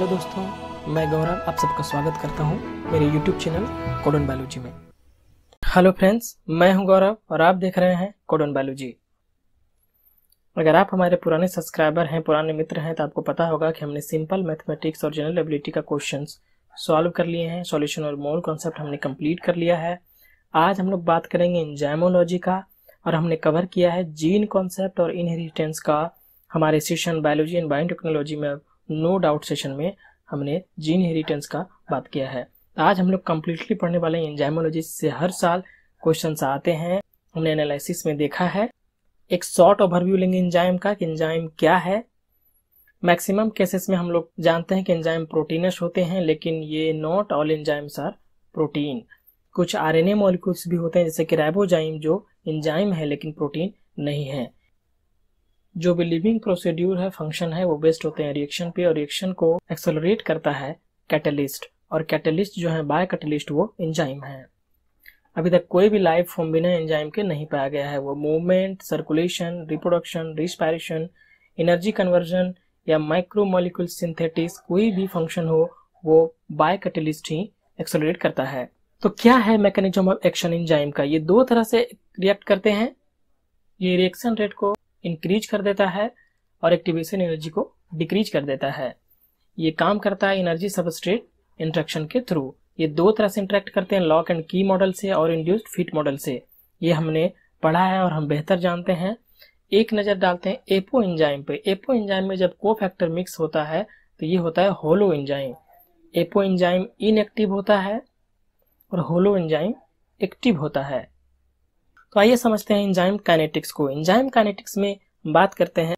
Hello दोस्तों मैं गौरव आप सबका स्वागत करता हूँ मेरे यूट्यूब चैनल कोडन बायोलॉजी में हेलो फ्रेंड्स मैं हूं गौरव और आप देख रहे हैं कोडन बायोलॉजी अगर आप हमारे पुराने सब्सक्राइबर हैं पुराने मित्र हैं तो आपको पता होगा कि हमने सिंपल मैथमेटिक्स और जनरल एबिलिटी का क्वेश्चन सॉल्व कर लिए हैं सोल्यूशन और मोल कॉन्सेप्ट हमने कंप्लीट कर लिया है आज हम लोग बात करेंगे इंजैमोलॉजी का और हमने कवर किया है जीन कॉन्सेप्ट और इनहेरिटेंस का हमारे सेशन बायोलॉजी एंड बायोटेक्नोलॉजी में नो डाउट सेशन में हमने जीन हेरिटेंस का बात किया है आज हम लोग कम्प्लीटली पढ़ने वाले एंजाइमोलॉजी से हर साल क्वेश्चन आते हैं हमने एनालिसिस में देखा है एक शॉर्ट ओवरव्यू लेंगे एंजाइम का कि एंजाइम क्या है मैक्सिमम केसेस में हम लोग जानते हैं कि एंजाइम प्रोटीनस होते हैं लेकिन ये not all enzymes are protein कुछ आरएनए मॉलिक्यूल्स भी होते हैं जैसे कि राइबोजाइम जो इंजाइम है लेकिन प्रोटीन नहीं है जो भी लिविंग प्रोसीड्यूर है फंक्शन है वो बेस्ड होते हैं रिएक्शन पे और रिएक्शन को एक्सेलरेट करता है कैटलिस्ट और कैटलिस्ट जो है बाय कैटलिस्ट वो एंजाइम है अभी तक कोई भी लाइफ फॉर्म बिना एंजाइम के नहीं पाया गया है वो movement circulation reproduction respiration energy conversion या माइक्रोमोलिकुल सिंथेटिस कोई भी फंक्शन हो वो बायो कैटलिस्ट ही एक्सेलरेट करता है तो क्या है मैकेनिज्म ऑफ एक्शन एंजाइम का ये दो तरह से रिएक्ट करते हैं ये रिएक्शन रेट को इंक्रीज कर देता है और एक्टिवेशन एनर्जी को डिक्रीज कर देता है ये काम करता है एनर्जी सबस्ट्रेट इंट्रैक्शन के थ्रू ये दो तरह से इंट्रैक्ट करते हैं लॉक एंड की मॉडल से और इंड्यूस्ड फिट मॉडल से ये हमने पढ़ा है और हम बेहतर जानते हैं एक नज़र डालते हैं एपो इंजाइम पे एपो इंजाइम में जब को फैक्टर मिक्स होता है तो ये होता है holoenzyme apoenzyme inactive होता है और होलो इंजाइम एक्टिव होता है तो आइए समझते हैं इंजाइम काइनेटिक्स को इंजाइम काइनेटिक्स में बात करते हैं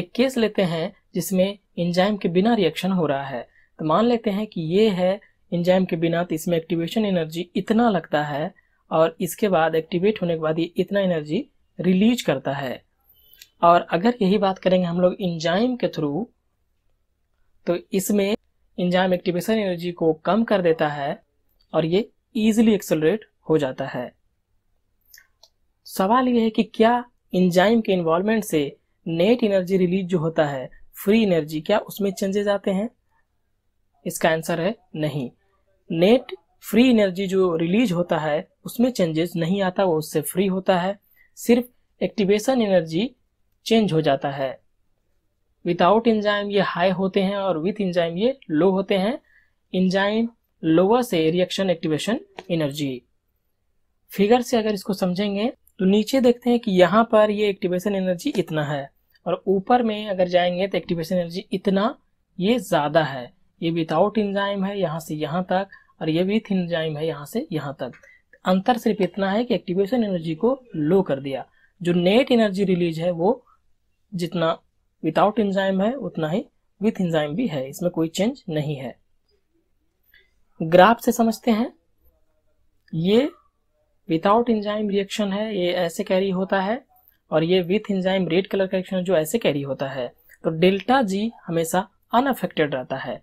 एक केस लेते हैं जिसमें इंजाइम के बिना रिएक्शन हो रहा है तो मान लेते हैं कि ये है इंजाइम के बिना तो इसमें एक्टिवेशन एनर्जी इतना लगता है और इसके बाद एक्टिवेट होने के बाद ये इतना एनर्जी रिलीज करता है और अगर यही बात करेंगे हम लोग इंजाइम के थ्रू तो इसमें इंजाइम एक्टिवेशन एनर्जी को कम कर देता है और ये इजिली एक्सलरेट हो जाता है सवाल यह है कि क्या इंजाइम के इन्वॉल्वमेंट से नेट एनर्जी रिलीज जो होता है फ्री एनर्जी क्या उसमें चेंजेस आते हैं इसका आंसर है नहीं नेट फ्री एनर्जी जो रिलीज होता है उसमें चेंजेस नहीं आता वो उससे फ्री होता है सिर्फ एक्टिवेशन एनर्जी चेंज हो जाता है विदाउट इंजाइम ये हाई होते हैं और विथ इंजाइम ये लो होते हैं इंजाइम लोअर से रिएक्शन एक्टिवेशन एनर्जी फिगर से अगर इसको समझेंगे तो नीचे देखते हैं कि यहाँ पर ये एक्टिवेशन एनर्जी इतना है और ऊपर में अगर जाएंगे तो एक्टिवेशन एनर्जी इतना ये ज़्यादा है ये विदाउट इंजाइम है यहाँ से यहाँ तक और ये विथ इंजाइम है यहाँ से यहाँ तक अंतर सिर्फ इतना है कि एक्टिवेशन एनर्जी को लो कर दिया जो नेट एनर्जी रिलीज है वो जितना विदाउट इंजाइम है उतना ही विथ इंजाइम भी है इसमें कोई चेंज नहीं है ग्राफ से समझते हैं ये विदाउट इंजाइम रिएक्शन है ये ऐसे कैरी होता है और ये विथ इंजाइम रेड कलर का रिएक्शन जो ऐसे कैरी होता है तो डेल्टा जी हमेशा अनअफेक्टेड रहता है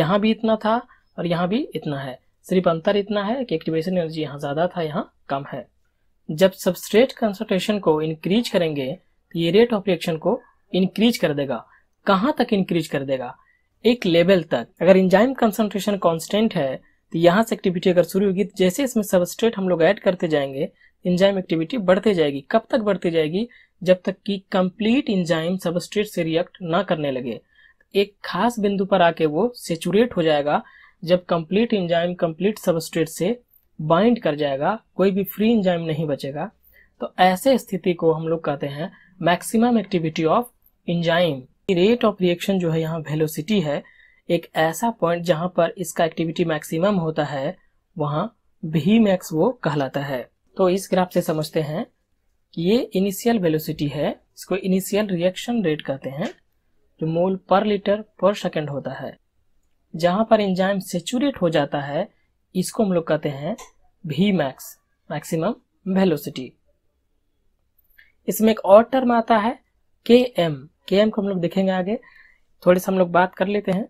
यहाँ भी इतना था और यहाँ भी इतना है सिर्फ अंतर इतना है कि एक्टिवेशन एनर्जी यहाँ ज़्यादा था यहाँ कम है जब सबस्ट्रेट कंसनट्रेशन को इंक्रीज करेंगे तो ये रेट ऑफ रिएक्शन को इंक्रीज कर देगा कहाँ तक इंक्रीज कर देगा एक लेवल तक अगर इंजाइम कंसनट्रेशन कॉन्स्टेंट है तो यहाँ से एक्टिविटी अगर शुरू होगी तो जैसे इसमें सबस्ट्रेट हम लोग ऐड करते जाएंगे इंजाइम एक्टिविटी बढ़ते जाएगी कब तक बढ़ती जाएगी जब तक कि कंप्लीट इंजाइम सबस्ट्रेट से रिएक्ट ना करने लगे एक खास बिंदु पर आके वो सेचुरेट हो जाएगा जब कंप्लीट इंजाइम कंप्लीट सबस्ट्रेट से बाइंड कर जाएगा कोई भी फ्री इंजाइम नहीं बचेगा तो ऐसे स्थिति को हम लोग कहते हैं maximum activity of enzyme rate of reaction जो है यहाँ वेलोसिटी है एक ऐसा पॉइंट जहां पर इसका एक्टिविटी मैक्सिमम होता है वहां भी मैक्स वो कहलाता है तो इस ग्राफ से समझते हैं कि ये इनिशियल वेलोसिटी है इसको इनिशियल रिएक्शन रेट कहते हैं जो मोल पर लीटर पर सेकेंड होता है जहां पर इंजाइम सेचूरेट हो जाता है इसको हम लोग कहते हैं भी मैक्स मैक्सिमम वेलोसिटी इसमें एक और टर्म आता है के एम के एम को हम लोग देखेंगे आगे थोड़ी सा हम लोग बात कर लेते हैं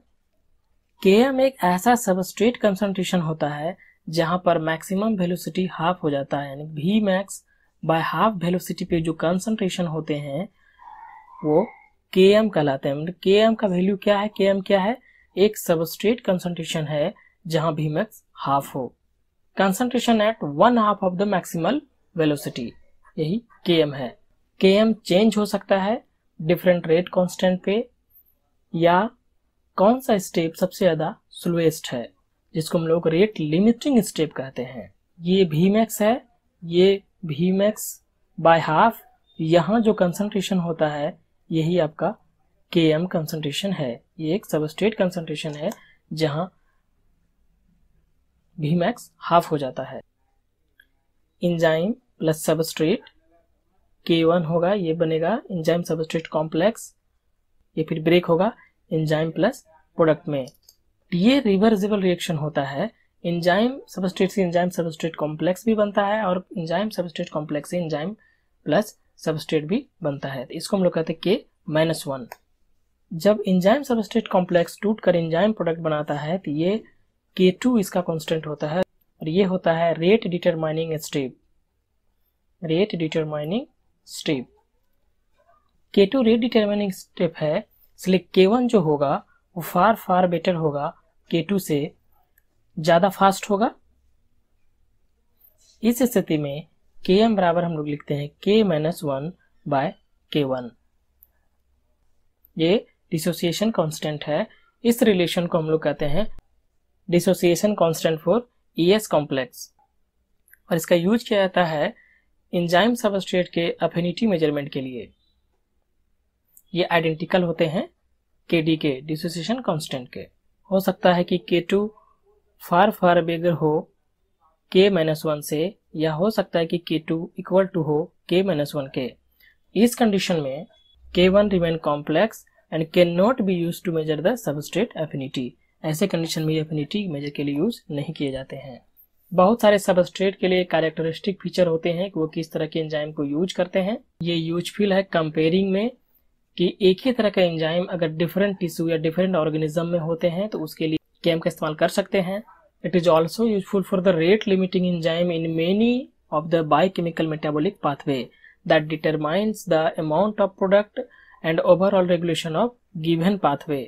केएम एक ऐसा सबस्ट्रेट कंसंट्रेशन होता है जहां पर मैक्सिमम वेलोसिटी हाफ हो जाता है यानी V max by half velocity पे जो कंसंट्रेशन होते हैं वो के एम कहलाते हैं के मतलब एम का वैल्यू क्या है के एम क्या है एक सबस्ट्रेट कंसंट्रेशन है जहां वी मैक्स हाफ हो concentration at one half of the maximal velocity यही के एम है के एम चेंज हो सकता है डिफरेंट रेट कॉन्स्टेंट पे या कौन सा स्टेप सबसे ज़्यादा स्लोएस्ट है जिसको हम लोग रेट लिमिटिंग स्टेप कहते हैं ये भी मैक्स है ये भी मैक्स बाय हाफ यहाँ जो कंसंट्रेशन होता है यही आपका के एम कंसनट्रेशन है ये एक सबस्ट्रेट कंसनट्रेशन है जहाँ भी मैक्स हाफ हो जाता है enzyme plus substrate K one होगा ये बनेगा इंजाइम सबस्ट्रेट कॉम्प्लेक्स ये फिर ब्रेक होगा एंजाइम प्लस प्रोडक्ट में ये रिवर्सिबल रिएक्शन होता है एंजाइम सबस्ट्रेट से एंजाइम सबस्ट्रेट कॉम्प्लेक्स भी बनता है और एंजाइम सबस्ट्रेट कॉम्प्लेक्स से एंजाइम प्लस सबस्ट्रेट भी बनता है तो इसको हम लोग कहते हैं के माइनस वन जब एंजाइम सबस्ट्रेट कॉम्प्लेक्स टूट कर इंजाइम प्रोडक्ट बनाता है तो ये के टू इसका कॉन्स्टेंट होता है और ये होता है rate determining step rate determining step K two rate determining step है इसलिए के वन जो होगा वो फार फार बेटर होगा के टू से ज़्यादा फास्ट होगा इस स्थिति में के एम बराबर हम लोग लिखते हैं K minus one by K one ये डिसोसिएशन कांस्टेंट है इस रिलेशन को हम लोग कहते हैं dissociation constant for E S complex और इसका यूज किया जाता है इंजाइम सबस्ट्रेट के अफिनिटी मेजरमेंट के लिए ये आइडेंटिकल होते हैं के डी के डिसोसिएशन कांस्टेंट के हो सकता है कि के टू फार फार बेगर हो के माइनस वन से या हो सकता है कि के टू इक्वल टू हो के माइनस वन के इस कंडीशन में K one remain complex and can not be use to measure the substrate affinity ऐसे कंडीशन में एफिनिटी मेजर के लिए यूज नहीं किए जाते हैं बहुत सारे सबस्ट्रेट के लिए कैरेक्टरिस्टिक फीचर होते हैं कि वो किस तरह के एंजाइम को यूज करते हैं ये यूजफुल है कंपेयरिंग में कि एक ही तरह का एंजाइम अगर डिफरेंट टिश्यू या डिफरेंट ऑर्गेनिज्म में होते हैं तो उसके लिए कैम का इस्तेमाल कर सकते हैं it is also useful for the rate limiting enzyme in many of the biochemical metabolic pathway that determines the amount of product and overall regulation of given pathway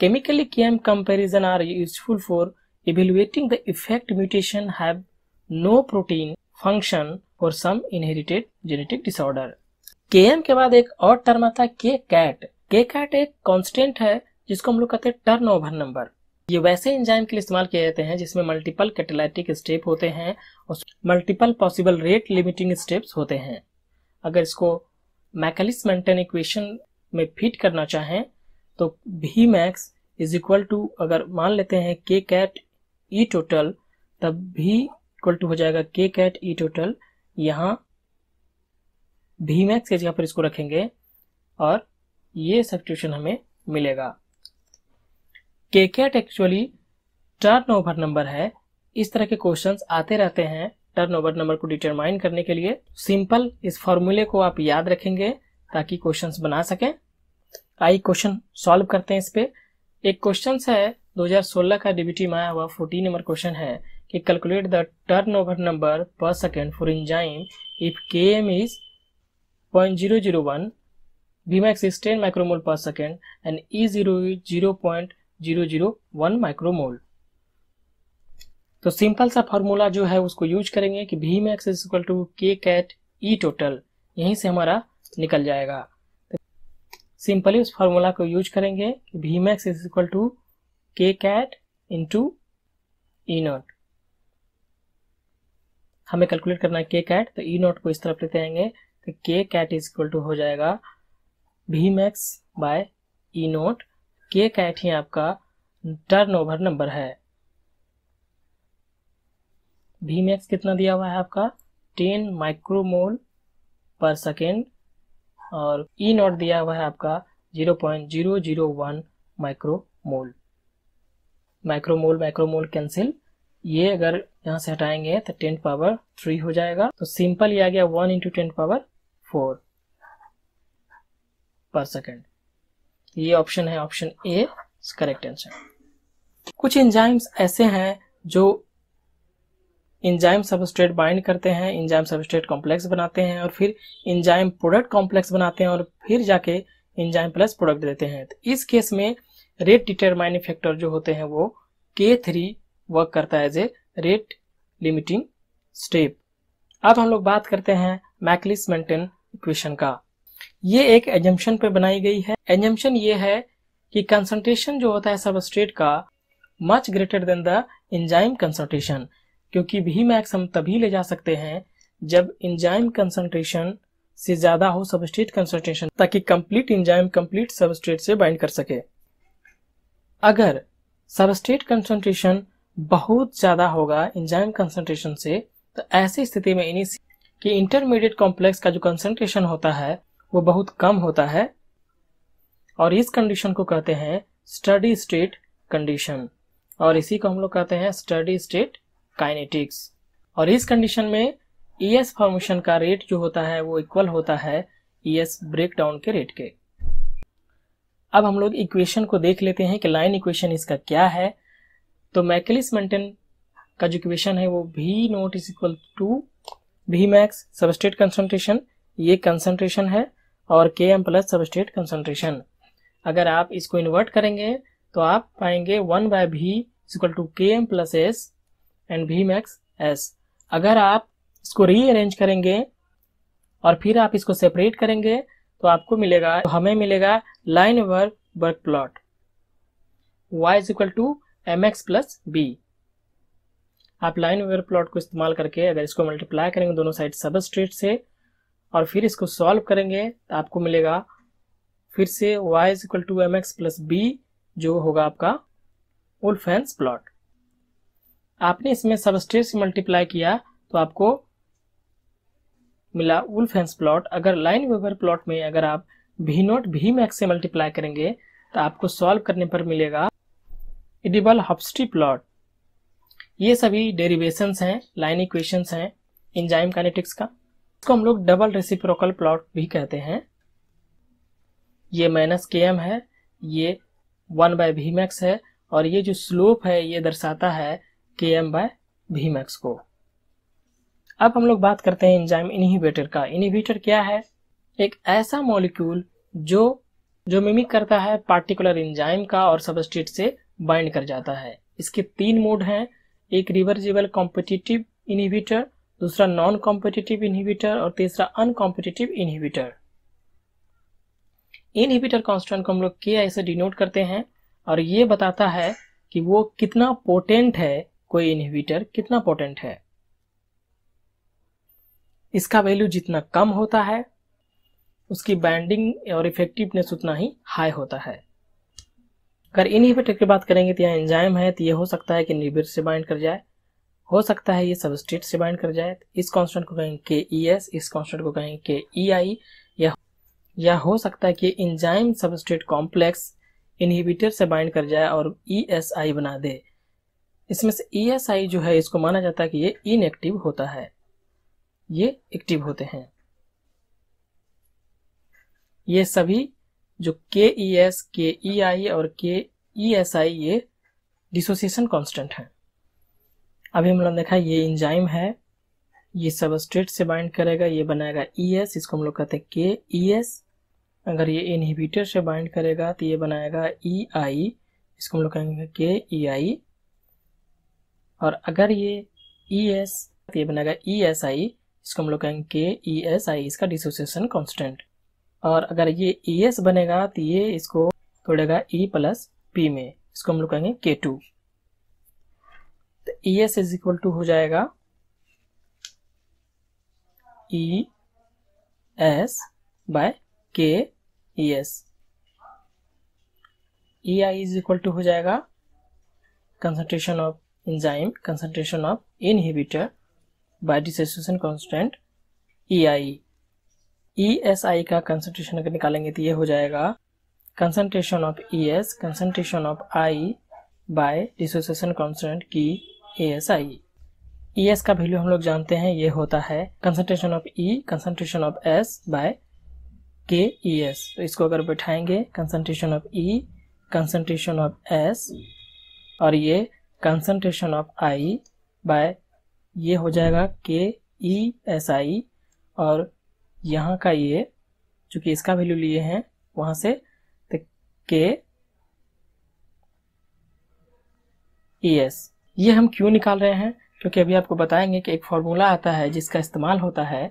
chemically cam comparison are useful for evaluating the effect mutation have no protein function for some inherited genetic disorder K M के बाद एक और term आता है के cat के cat एक constant है जिसको हम लोग कहते हैं टर्न ओवर नंबर ये वैसे इंजाइम के लिए इस्तेमाल किए जाते हैं जिसमें मल्टीपल कैटेलाइटिक स्टेप होते हैं और multiple possible rate limiting steps होते हैं अगर इसको मैकेलिस मेंटेन इक्वेशन में फिट करना चाहें तो भी मैक्स इज इक्वल टू अगर मान लेते हैं के कैट ई टोटल तब भी इक्वल टू हो जाएगा के कैट ई टोटल यहाँ भी मैक्स जगह पर इसको रखेंगे और ये सब हमें मिलेगा K cat actually turnover number है इस तरह के क्वेश्चन आते रहते हैं टर्न ओवर नंबर को डिटरमाइन करने के लिए सिंपल इस फॉर्मूले को आप याद रखेंगे ताकि क्वेश्चंस बना सकें आई क्वेश्चन सॉल्व करते हैं इस पे एक क्वेश्चन है 2016 का डीबीटी में आया हुआ 14 नंबर क्वेश्चन है कि calculate the turnover number per second for enzyme if K M is 0.001 Vmax is 10 micromole per second and E0 is 0.001 micromole. तो सिंपल सा फॉर्मूला जो है उसको यूज करेंगे कि V max is equal to K cat E total यहीं से हमारा निकल जाएगा तो सिंपली उस फॉर्मूला को यूज करेंगे कि V max is equal to K cat into E naught हमें कैलकुलेट करना है के कैट तो ई e नॉट को इस तरफ लेते आएंगे तो के कैट इज इक्वल टू हो जाएगा V max by E naught K cat ही आपका टर्नओवर नंबर है भी मैक्स कितना दिया हुआ है आपका टेन माइक्रोमोल पर सेकेंड और ई e नोट दिया हुआ है आपका zero point zero zero one micromole micromole micromole cancel ये अगर यहाँ से हटाएंगे तो टेन पावर थ्री हो जाएगा तो सिंपल ये आ गया one into ten power four per second ये ऑप्शन है ऑप्शन ए करेक्ट आंसर कुछ एंजाइम्स ऐसे हैं जो इंजाइम सबस्ट्रेट बाइंड करते हैं इंजाइम सबस्ट्रेट कॉम्प्लेक्स बनाते हैं और फिर इंजाइम प्रोडक्ट कॉम्प्लेक्स बनाते हैं और फिर जाके इंजाइम प्लस प्रोडक्ट देते हैं तो इस केस में रेट डिटरमाइन फैक्टर जो होते हैं वो के थ्री वर्क करता है as a rate limiting step अब हम लोग बात करते हैं मैकलिस मेंटेन इक्वेशन का ये एक एजम्पन पे बनाई गई है एजम्पन ये है कि कंसंट्रेशन जो होता है सबस्ट्रेट का much greater than the enzyme concentration क्योंकि भी मैक्स हम तभी ले जा सकते हैं जब इंजाइम कंसंट्रेशन से ज्यादा हो सबस्ट्रेट कंसंट्रेशन ताकि कंप्लीट इंजाइम कंप्लीट सबस्ट्रेट से बाइंड कर सके अगर सबस्ट्रेट कंसंट्रेशन बहुत ज्यादा होगा इंजाइम कंसंट्रेशन से तो ऐसी स्थिति में इन्हीं कि इंटरमीडिएट कॉम्प्लेक्स का जो कंसेंट्रेशन होता है वो बहुत कम होता है और इस कंडीशन को कहते हैं स्टडी स्टेट कंडीशन और इसी को हम लोग कहते हैं स्टडी स्टेट काइनेटिक्स और इस कंडीशन में ई एस फॉर्मेशन का रेट जो होता है वो इक्वल होता है ई एस ब्रेक डाउन के रेट के अब हम लोग इक्वेशन को देख लेते हैं कि लाइन इक्वेशन इसका क्या है तो मैकेलिस मेंटेन का जो इक्वेशन है वो भी note is equal to V max substrate concentration ये कंसनट्रेशन है और के एम प्लस सबस्टेट कंसनट्रेशन अगर आप इसको इन्वर्ट करेंगे तो आप पाएंगे one by V equal to K M plus S and V max S अगर आप इसको रीअरेंज करेंगे और फिर आप इसको सेपरेट करेंगे तो आपको मिलेगा तो हमें मिलेगा Lineweaver Burk plot y is equal to M X plus B आप लाइन वेवर प्लॉट को इस्तेमाल करके अगर इसको मल्टीप्लाई करेंगे दोनों साइड सब स्ट्रेट से और फिर इसको सॉल्व करेंगे तो आपको मिलेगा फिर से y is equal to M X plus B जो होगा आपका उल्फेंस प्लॉट आपने इसमें सब स्ट्रेट से मल्टीप्लाई किया तो आपको मिला उल्फेंस प्लॉट अगर लाइन वेवर प्लॉट में अगर आप भी नोट भी मैक्स से मल्टीप्लाई करेंगे तो आपको सॉल्व करने पर मिलेगा इडिबल हॉप्स्टी प्लॉट ये सभी डेरिवेशन हैं लाइन इक्वेशन हैं इंजाइम काइनेटिक्स का इसको हम लोग डबल रेसिप्रोकल प्लॉट भी कहते हैं ये माइनस के एम है ये वन बाय भी मैक्स है और ये जो स्लोप है ये दर्शाता है के एम बाय भी मैक्स को अब हम लोग बात करते हैं इंजाइम इनहिबिटर का इनहिबिटर क्या है एक ऐसा मॉलिक्यूल जो जो मिमिक करता है पार्टिकुलर इंजाइम का और सबस्टेट से बाइंड कर जाता है इसके तीन मोड हैं एक रिवर्जेबल कॉम्पिटिटिव इनहिबिटर दूसरा नॉन कॉम्पिटिटिव इनहिबिटर और तीसरा अनकॉम्पिटिटिव इनहिबिटर इनहिबिटर कॉन्स्टेंट को हम लोग के आई से डिनोट करते हैं और ये बताता है कि वो कितना पोटेंट है कोई इनहिबिटर कितना पोटेंट है इसका वैल्यू जितना कम होता है उसकी बैंडिंग और इफेक्टिवनेस उतना ही हाई होता है अगर इनहिबिटर की बात करेंगे तो यहाँ एंजाइम है तो ये हो सकता है कि निबिर से बाइंड कर जाए हो सकता है ये सबस्टेट से बाइंड कर जाए इस कॉन्स्टेंट को कहेंगे के ई एस इस कॉन्स्टेंट को कहेंगे के ई आई या या हो सकता है कि इंजाइम सबस्टेट कॉम्प्लेक्स इनहिबिटर से बाइंड कर जाए और ई एस आई बना दे इसमें से ई एस आई जो है इसको माना जाता है कि ये इनएक्टिव होता है ये एक्टिव होते हैं ये सभी जो के ई एस के ई आई और के ई एस आई ये डिसोसिएशन कांस्टेंट हैं अभी हम लोग देखा ये इंजाइम है ये सब स्ट्रेट से बाइंड करेगा ये बनाएगा ई e एस इसको हम लोग कहते हैं के ई एस अगर ये इनहिबिटर से बाइंड करेगा तो ये बनाएगा ई e आई इसको हम लोग कहेंगे के ई आई और अगर ये ई e एस तो ये बनाएगा ई एस आई इसको हम लोग कहेंगे के ई एस आई इसका डिसोसिएशन कॉन्स्टेंट और अगर ये ई e एस बनेगा तो ये इसको तोड़ेगा ई प्लस पी में इसको हम लोग कहेंगे के टू तो E S is equal to हो जाएगा E S by K E S E I is equal to हो जाएगा concentration of enzyme concentration of inhibitor by dissociation constant E I E S I का concentration अगर निकालेंगे तो ये हो जाएगा concentration of E S concentration of I by dissociation constant की A S I E S का वैल्यू हम लोग जानते हैं ये होता है concentration of E concentration of S by K E S तो इसको अगर बैठाएंगे concentration of E concentration of S और ये कंसनट्रेशन ऑफ आई बाय ये हो जाएगा के ई एस आई और यहाँ का ये चूंकि इसका वैल्यू लिए हैं वहां से तो के ई एस ये हम क्यों निकाल रहे हैं क्योंकि अभी आपको बताएंगे कि एक फॉर्मूला आता है जिसका इस्तेमाल होता है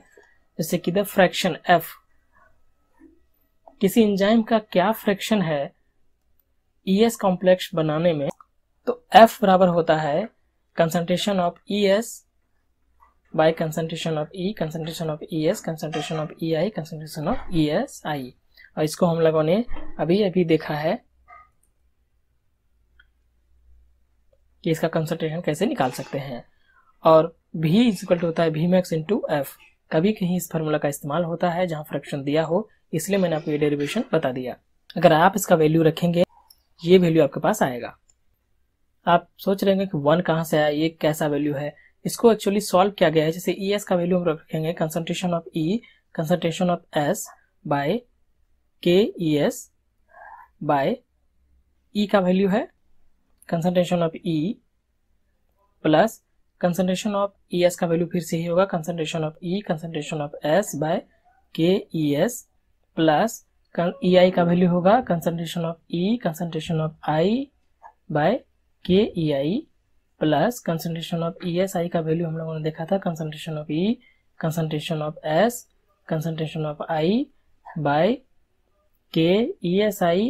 जैसे कि द फ्रैक्शन एफ किसी इंजाइम का क्या फ्रैक्शन है ई एस कॉम्प्लेक्स बनाने में तो एफ बराबर होता है concentration of E S by concentration of E, concentration of ES, concentration of EI, concentration of ESI और इसको हम लोगों ने अभी अभी देखा है कि इसका कंसंट्रेशन कैसे निकाल सकते हैं और भी इक्वल टू होता है भी मैक्स इंटू एफ कभी कहीं इस फॉर्मूला का इस्तेमाल होता है जहां फ्रैक्शन दिया हो इसलिए मैंने आपको ये डेरिवेशन बता दिया अगर आप इसका वैल्यू रखेंगे ये वैल्यू आपके पास आएगा आप सोच रहे हैं कि वन कहां से आया ये कैसा वैल्यू है इसको एक्चुअली सॉल्व किया गया है जैसे ई e एस का वैल्यू हम रखेंगे concentration of E concentration of S by K E S by E का वैल्यू है concentration of E plus concentration of E S का वैल्यू फिर से ही होगा concentration of E concentration of S by K E S plus E I का value होगा concentration of E concentration of I by K E I plus concentration of E S I का value हम लोगों ने देखा था concentration of E e, concentration of S concentration of I by K E S I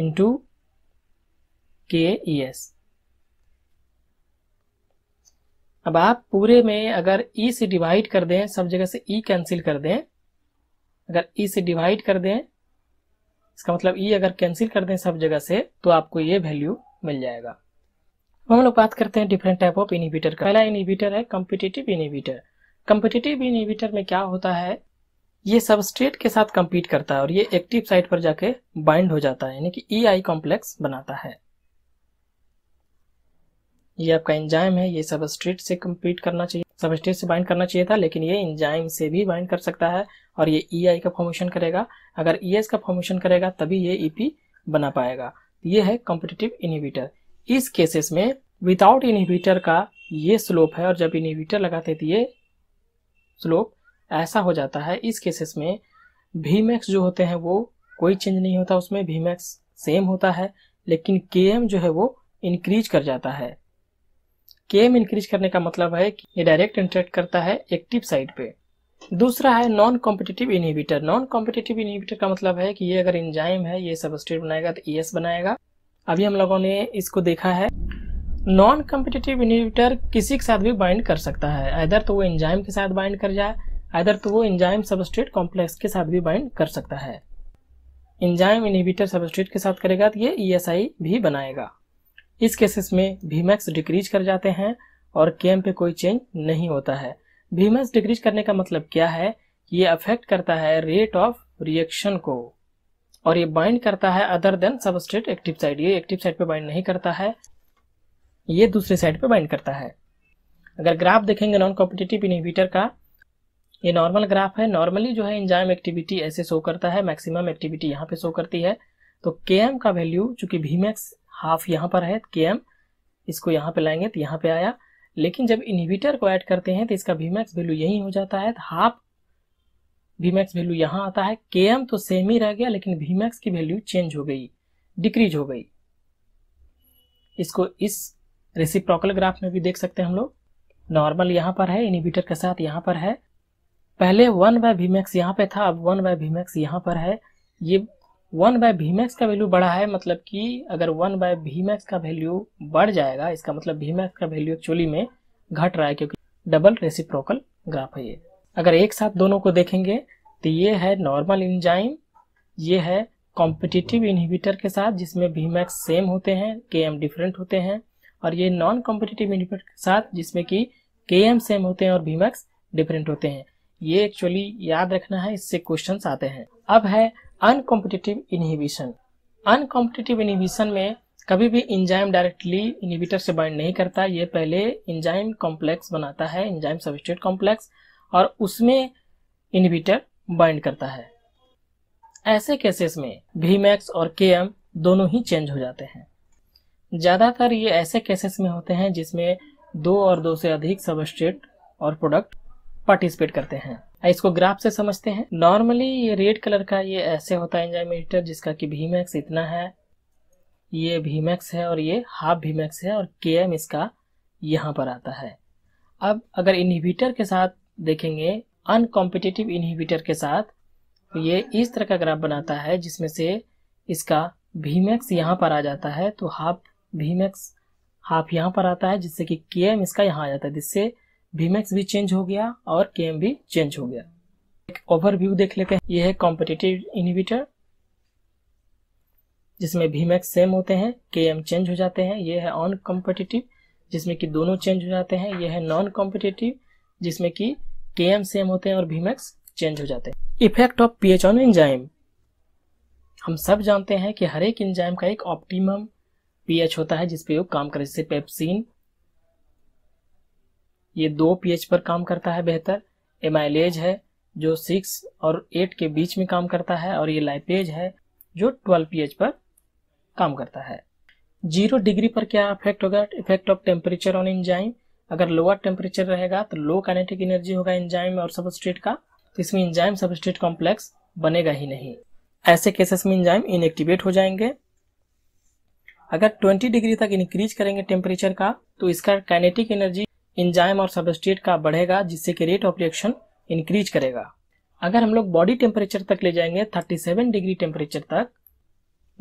into के E S अब आप पूरे में अगर ई e से डिवाइड कर दें सब जगह से ई e कैंसिल कर दें अगर ई से डिवाइड कर दें इसका मतलब ई अगर कैंसिल कर दें सब जगह से तो आपको ये वैल्यू मिल जाएगा हम लोग बात करते हैं डिफरेंट टाइप ऑफ इनिबिटर का पहला इनिबिटर है कम्पिटेटिव इनिबिटर कम्पिटेटिव इनिबिटर में क्या होता है ये सबस्ट्रेट के साथ कम्पीट करता है और ये एक्टिव साइट पर जाके बाइंड हो जाता है यानी कि ई आई कॉम्प्लेक्स बनाता है ये आपका एंजाइम है ये सबस्ट्रेट से कम्पीट करना चाहिए सबस्ट्रेट से बाइंड करना चाहिए था लेकिन ये इंजाइम से भी बाइंड कर सकता है और ये ई e आई का फॉर्मेशन करेगा अगर ई e एस का फॉर्मेशन करेगा तभी ये ई e पी बना पाएगा ये है कॉम्पिटेटिव इनिबिटर इस केसेस में विदाउट इनहिबिटर का ये स्लोप है और जब इनहिबिटर लगाते तो ये स्लोप ऐसा हो जाता है इस केसेस में भी मैक्स जो होते हैं वो कोई चेंज नहीं होता उसमें भी मैक्स सेम होता है लेकिन के जो है वो इंक्रीज कर जाता है के इंक्रीज करने का मतलब है कि ये डायरेक्ट इंटरेक्ट करता है एक्टिव साइड पे दूसरा है non competitive inhibitor non competitive inhibitor का मतलब है कि ये अगर इंजाइम है ये सबस्टेट बनाएगा तो ई बनाएगा अभी हम लोगों ने इसको देखा है नॉन कम्पिटेटिव इनहिबिटर किसी के साथ भी बाइंड कर सकता है इधर तो वो एंजाइम के साथ बाइंड कर जाए इधर तो वो एंजाइम सबस्ट्रेट कॉम्प्लेक्स के साथ भी बाइंड कर सकता है एंजाइम इनहिबिटर सबस्ट्रेट के साथ करेगा तो ये ईएसआई e भी बनाएगा इस केसेस में भीमैक्स डिक्रीज कर जाते हैं और के पे कोई चेंज नहीं होता है भीमैक्स डिक्रीज करने का मतलब क्या है ये अफेक्ट करता है रेट ऑफ रिएक्शन को और ये बाइंड करता है other than substrate active side ये एक्टिव साइड पे बाइंड नहीं करता है ये दूसरे साइड पे बाइंड करता है अगर ग्राफ देखेंगे नॉन कॉम्पिटेटिव इनहिबिटर का ये नॉर्मल ग्राफ है नॉर्मली जो है इंजाइम एक्टिविटी ऐसे शो करता है मैक्सिमम एक्टिविटी यहाँ पे शो करती है तो के का वैल्यू चूंकि भीमैक्स हाफ यहाँ पर है के इसको यहाँ पे लाएंगे तो यहाँ पे आया लेकिन जब इनहिबिटर को ऐड करते हैं तो इसका भीमैक्स वैल्यू यही हो जाता है हाफ तो वीमैक्स वैल्यू यहाँ आता है के एम तो सेम ही रह गया लेकिन वीमैक्स की वैल्यू चेंज हो गई डिक्रीज हो गई इसको इस रेसिप्रोकल ग्राफ में भी देख सकते हैं हम लोग नॉर्मल यहाँ पर है इनिबिटर के साथ यहाँ पर है पहले वन बाय वीमैक्स यहाँ पे था अब वन बाय वीमैक्स यहाँ पर है ये वन बाय वीमैक्स का वैल्यू बढ़ा है मतलब कि अगर वन बाय वीमैक्स का वैल्यू बढ़ जाएगा इसका मतलब वीमैक्स का वैल्यू एक्चुअली में घट रहा है क्योंकि डबल रेसिप्रोकल ग्राफ है ये अगर एक साथ दोनों को देखेंगे तो ये है नॉर्मल इंजाइम ये है कॉम्पिटिटिव इनहिबिटर के साथ जिसमें वीमैक्स सेम होते हैं के एम डिफरेंट होते हैं और ये नॉन कॉम्पिटिटिव इनहिबिटर के साथ जिसमें कि के एम सेम होते हैं और वीमैक्स डिफरेंट होते हैं ये एक्चुअली याद रखना है इससे क्वेश्चन आते हैं अब है अनकॉम्पिटिटिव इनहिबिशन अनकॉम्पिटिटिव इनहिबिशन में कभी भी इंजाइम डायरेक्टली इनहिबिटर से बाइंड नहीं करता ये पहले इंजाइम कॉम्प्लेक्स बनाता है इंजाइम सबस्टेट कॉम्प्लेक्स और उसमें इनहिबिटर बाइंड करता है ऐसे केसेस में भीमैक्स और एम दोनों ही चेंज हो जाते हैं ज़्यादातर ये ऐसे केसेस में होते हैं जिसमें दो और दो से अधिक सबस्ट्रेट और प्रोडक्ट पार्टिसिपेट करते हैं इसको ग्राफ से समझते हैं नॉर्मली ये रेड कलर का ये ऐसे होता है एंजाइम जिसका कि भीमैक्स इतना है ये भीमैक्स है और ये हाफ भीमैक्स है और के इसका यहाँ पर आता है अब अगर इनहिबिटर के साथ देखेंगे अनकॉम्पिटेटिव इनहिबिटर के साथ तो ये इस तरह का ग्राफ बनाता है जिसमें से इसका भीमेक्स यहाँ पर आ जाता है तो हाफ भीमेक्स हाफ यहाँ पर आता है जिससे कि के इसका यहाँ आ जाता है जिससे भीमेक्स भी चेंज हो गया और के भी चेंज हो गया एक ओवरव्यू देख लेते हैं ये है कॉम्पिटेटिव इनहिबिटर जिसमें भीमेक्स सेम होते हैं के चेंज हो जाते हैं ये है ऑन कॉम्पिटेटिव जिसमें कि दोनों चेंज हो जाते हैं यह है नॉन कॉम्पिटेटिव जिसमें कि केएम सेम होते हैं और भीमैक्स चेंज हो जाते हैं effect of pH on enzyme हम सब जानते हैं कि हर एक एंजाइम का एक ऑप्टिमम पीएच होता है जिस पे वो काम करे जैसे पेप्सिन ये दो पीएच पर काम करता है बेहतर एमाइलेज है जो सिक्स और एट के बीच में काम करता है और ये लाइपेज है जो ट्वेल्व पीएच पर काम करता है जीरो डिग्री पर क्या इफेक्ट होगा effect of temperature on enzyme अगर लोअर टेम्परेचर रहेगा तो लो काइनेटिक एनर्जी होगा इंजाइम और सबस्ट्रेट का तो इसमें इंजाइम सबस्ट्रेट कॉम्प्लेक्स बनेगा ही नहीं ऐसे केसेस में इंजाइम इनएक्टिवेट हो जाएंगे अगर 20 डिग्री तक इंक्रीज करेंगे टेम्परेचर का तो इसका काइनेटिक एनर्जी इंजाइम और सबस्ट्रेट का बढ़ेगा जिससे कि रेट ऑफ रिएक्शन इंक्रीज करेगा अगर हम लोग बॉडी टेम्परेचर तक ले जाएंगे 37 डिग्री टेम्परेचर तक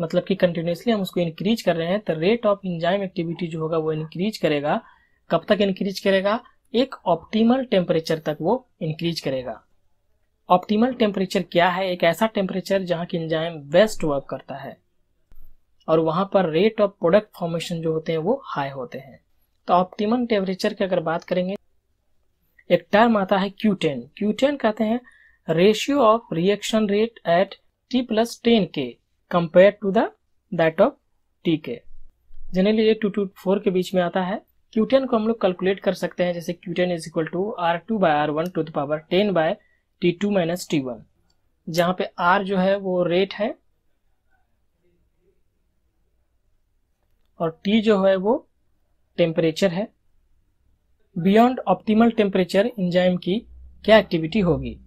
मतलब कि कंटिन्यूसली हम उसको इंक्रीज कर रहे हैं तो रेट ऑफ इंजाइम एक्टिविटी जो होगा वो इंक्रीज करेगा कब तक इंक्रीज करेगा एक ऑप्टीमल टेम्परेचर तक वो इंक्रीज करेगा ऑप्टीमल टेम्परेचर क्या है एक ऐसा टेम्परेचर जहाँ की इंजाइम बेस्ट वर्क करता है और वहाँ पर रेट ऑफ प्रोडक्ट फॉर्मेशन जो होते हैं वो हाई होते हैं तो ऑप्टीमल टेम्परेचर की अगर बात करेंगे एक टर्म आता है क्यूटेन क्यूटेन कहते हैं ratio of reaction rate at T plus ten के compare to that of T के जनरली ये टू टू फोर के बीच में आता है क्यूटेन को हम लोग कैलकुलेट कर सकते हैं जैसे Q ten is equal to R two by R one to the power ten by T two minus T one जहां पे आर जो है वो रेट है और टी जो है वो टेम्परेचर है बियॉन्ड ऑप्टिमल टेम्परेचर इंजाइम की क्या एक्टिविटी होगी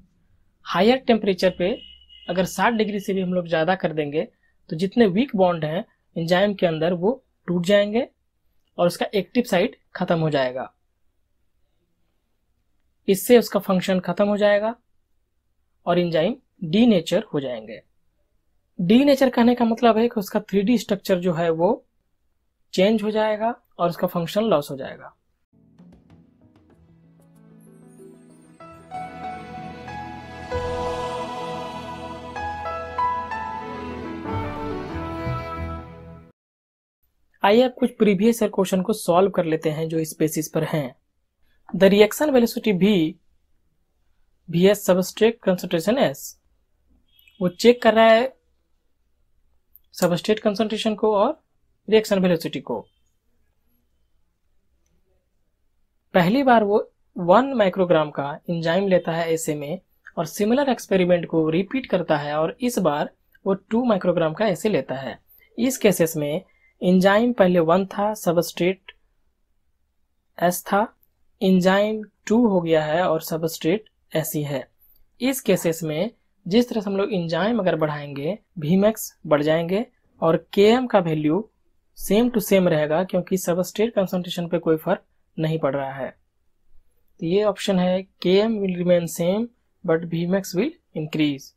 हायर टेम्परेचर पे अगर 60 डिग्री से भी हम लोग ज़्यादा कर देंगे तो जितने वीक बॉन्ड हैं इंजाइम के अंदर वो टूट जाएंगे और उसका एक्टिव साइट खत्म हो जाएगा इससे उसका फंक्शन खत्म हो जाएगा और इंजाइम डी नेचर हो जाएंगे डी नेचर कहने का मतलब है कि उसका थ्री स्ट्रक्चर जो है वो चेंज हो जाएगा और उसका फंक्शन लॉस हो जाएगा आइए कुछ प्रीवियस ईयर क्वेश्चन को सॉल्व कर लेते हैं जो इस बेसिस पर हैं the reaction velocity V V S substrate concentration S वो चेक कर रहा है सबस्ट्रेट कंसंट्रेशन को और रिएक्शन वेलोसिटी को पहली बार वो वन माइक्रोग्राम का इंजाइम लेता है ऐसे में और सिमिलर एक्सपेरिमेंट को रिपीट करता है और इस बार वो टू माइक्रोग्राम का ऐसे लेता है इस केसेस में इंजाइम पहले वन था सबस्ट्रेट एस था इंजाइम टू हो गया है और सबस्ट्रेट एस ही है इस केसेस में जिस तरह से हम लोग इंजाइम अगर बढ़ाएंगे भीमेक्स बढ़ जाएंगे और के का वैल्यू सेम टू सेम रहेगा क्योंकि सबस्ट्रेट कंसंट्रेशन पे कोई फर्क नहीं पड़ रहा है तो ये ऑप्शन है K M will remain same but V max will increase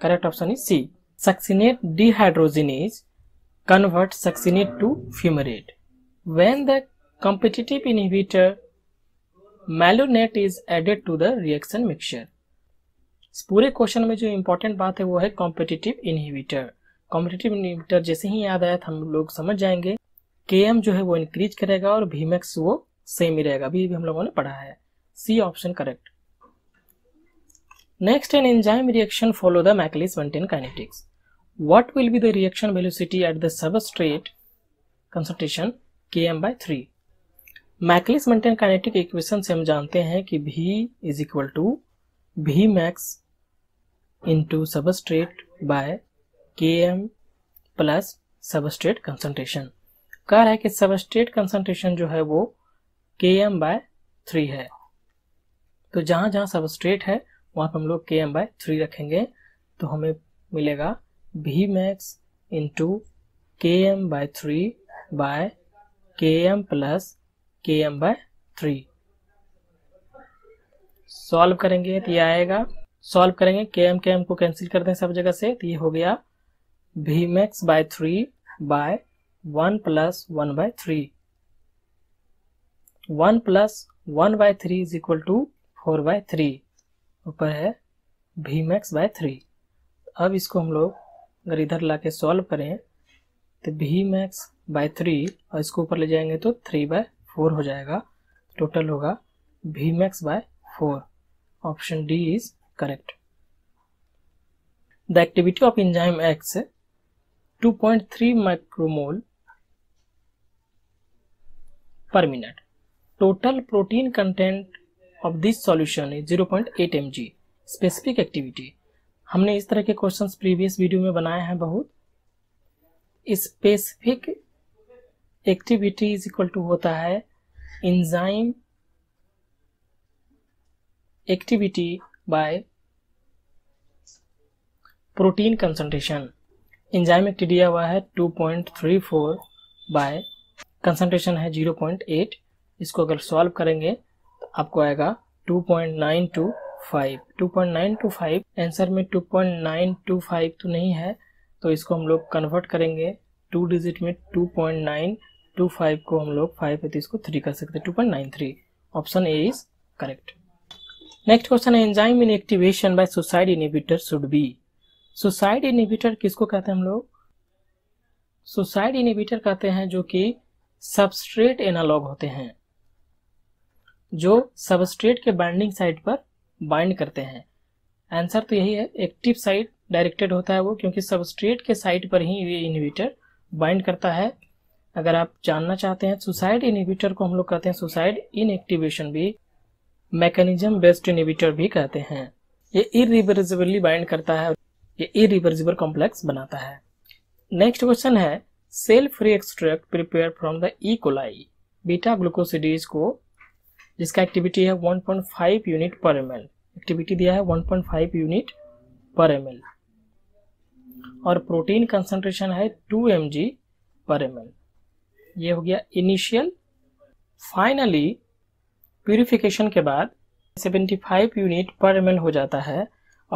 correct option is C succinate dehydrogenase convert succinate to fumarate. When the competitive inhibitor malonate is added to the reaction mixture. इस पूरे question में जो important बात है वो है competitive inhibitor competitive inhibitor जैसे ही याद आया था हम लोग समझ जाएंगे के एम जो है वो इंक्रीज करेगा और भीमेक्स वो सेम ही रहेगा अभी भी हम लोगों ने पढ़ा है C option correct next an enzyme reaction follow the Michaelis Menten kinetics what will be the reaction velocity at the substrate concentration km by 3 Michaelis Menten kinetic equation से हम जानते हैं कि v is equal to V max into substrate by K M plus substrate concentration कह रहा है कि substrate concentration जो है वो के एम बाय थ्री है तो जहां जहां सबस्ट्रेट है वहां पर हम लोग के एम बाय थ्री रखेंगे तो हमें मिलेगा V max into K M by three by K M plus K M by three solve करेंगे तो ये आएगा सॉल्व करेंगे के एम के एम को कैंसिल कर दें सब जगह से तो ये हो गया V max by three by one plus one by three one plus one by three is equal to four by three ऊपर है वी मैक्स बाय थ्री अब इसको हम लोग अगर इधर ला के सॉल्व करें तो भी मैक्स बाय थ्री और इसको ऊपर ले जाएंगे तो थ्री बाय फोर हो जाएगा टोटल होगा V max by four option D is correct the activity of enzyme X 2.3 micromole per minute. Total protein content of zero point eight 0.8 mg. Specific activity हमने इस तरह के क्वेश्चंस प्रीवियस वीडियो में बनाए हैं बहुत specific activity is equal to होता है enzyme activity by protein concentration enzyme active दिया हुआ है 2.34 बाय कंसंट्रेशन है 0.8 इसको अगर सॉल्व करेंगे तो आपको आएगा 2.92 five two point nine two five answer में two point nine two five तो नहीं है तो इसको हम लोग कन्वर्ट करेंगे टू डिजिट में two point nine two five को हम लोग फाइव है तो इसको थ्री कर सकते हैं two point nine three option A is correct next question है enzyme inactivation by suicide inhibitor should be suicide inhibitor किसको कहते हैं हम लोग सुसाइड इनिबिटर कहते हैं जो कि सबस्ट्रेट एनालॉग होते हैं जो सबस्ट्रेट के बाइंडिंग साइट पर बाइंड करते हैं आंसर तो यही है एक्टिव साइट डायरेक्टेड होता है वो क्योंकि सबस्ट्रेट के साइट पर ही ये इन्हीबिटर बाइंड करता है अगर आप जानना चाहते हैं सुसाइड इन्हीबिटर को हम लोग कहते हैं सुसाइड इनएक्टिवेशन भी मैकेनिज्म बेस्ड इन्हीबिटर भी कहते हैं ये इरिवर्जिबली बाइंड करता है ये इरिवर्जिबल कॉम्प्लेक्स बनाता है नेक्स्ट क्वेश्चन है cell free extract prepare from the E coli beta glucosidase को जिसका एक्टिविटी है 1.5 यूनिट पर एम एक्टिविटी दिया है 1.5 यूनिट पर एम और प्रोटीन कंसंट्रेशन है 2 एम पर एम ये हो गया इनिशियल फाइनली प्यूरिफिकेशन के बाद 75 यूनिट पर एम हो जाता है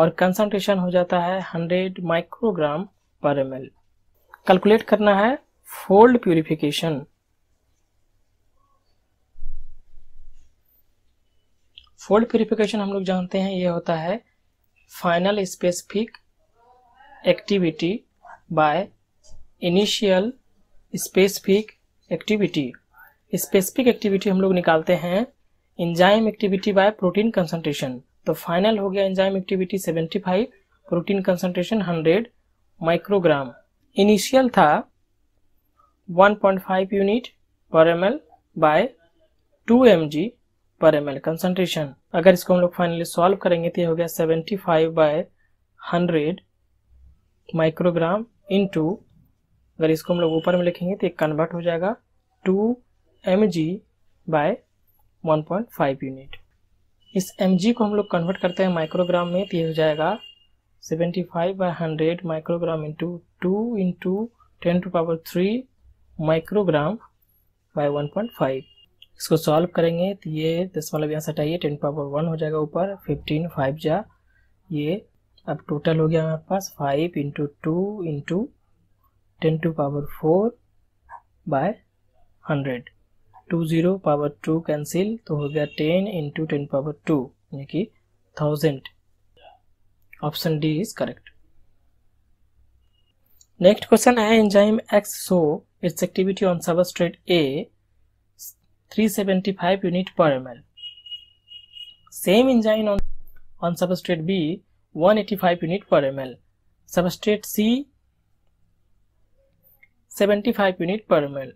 और कंसंट्रेशन हो जाता है 100 माइक्रोग्राम पर एम कैलकुलेट करना है फोल्ड प्यूरिफिकेशन फोल्ड प्यूरिफिकेशन हम लोग जानते हैं ये होता है final specific activity by initial specific activity specific activity हम लोग निकालते हैं enzyme activity by protein concentration तो फाइनल हो गया enzyme activity 75 protein concentration 100 microgram initial था 1.5 unit per M L by two M G per M L concentration अगर इसको हम लोग फाइनली सॉल्व करेंगे तो ये हो गया seventy five by hundred microgram into अगर इसको हम लोग ऊपर में लिखेंगे तो ये कन्वर्ट हो जाएगा two M G by one point five unit इस एम जी को हम लोग कन्वर्ट करते हैं माइक्रोग्राम में तो ये हो जाएगा seventy five by hundred microgram into two into ten to power three microgram by one point five इसको सॉल्व करेंगे तो ये दशमलव यहाँ से हटाइए टेन पावर वन हो जाएगा ऊपर फिफ्टीन फाइव जा ये अब टोटल हो गया हमारे पास five into two into ten to power four by hundred two zero power two cancel तो हो गया ten into ten power two यानी कि thousand option D is correct next question है enzyme X so its activity on substrate A 375 unit per ml. Same enzyme on, on substrate B 185 unit per ml. Substrate C 75 unit per ml.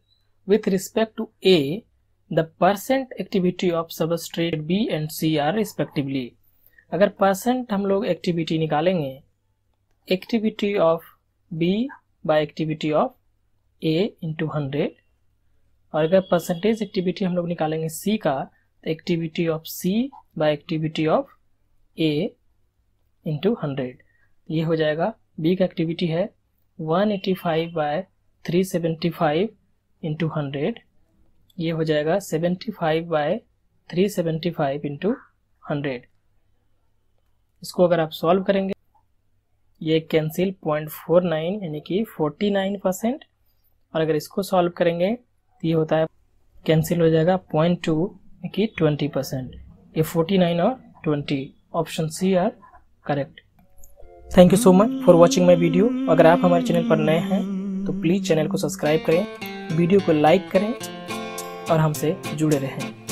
With respect to A, the percent activity of substrate B and C are respectively. अगर percent हम लोग activity निकालेंगे activity of B by activity of A into hundred और अगर percentage activity हम लोग निकालेंगे C का तो activity of C by activity of A into hundred ये हो जाएगा बी का एक्टिविटी है one eighty five by three seventy five into hundred ये हो जाएगा seventy five by three seventy five into hundred इसको अगर आप सॉल्व करेंगे ये कैंसिल पॉइंट फोर नाइन यानी कि फोर्टी नाइन परसेंट और अगर इसको सॉल्व करेंगे ये होता है कैंसिल हो जाएगा पॉइंट टू की ट्वेंटी परसेंट ये फोर्टी नाइन और twenty option C are correct thank you so much for watching my video अगर आप हमारे चैनल पर नए हैं तो प्लीज़ चैनल को सब्सक्राइब करें वीडियो को लाइक करें और हमसे जुड़े रहें